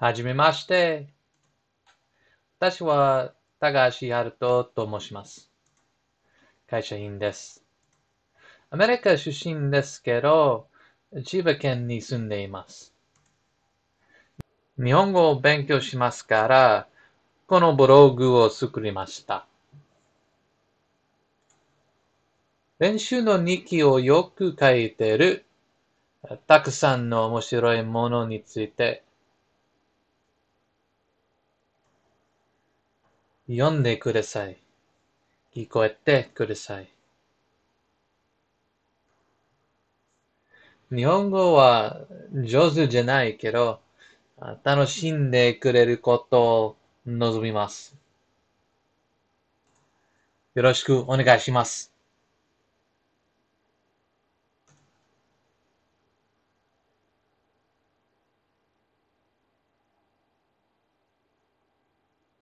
はじめまして。私は高橋春人と申します。会社員です。アメリカ出身ですけど、千葉県に住んでいます。日本語を勉強しますから、このブログを作りました。練習の日記をよく書いてる、たくさんの面白いものについて読んでください。聞こえてください。日本語は上手じゃないけど、楽しんでくれることを望みます。よろしくお願いします。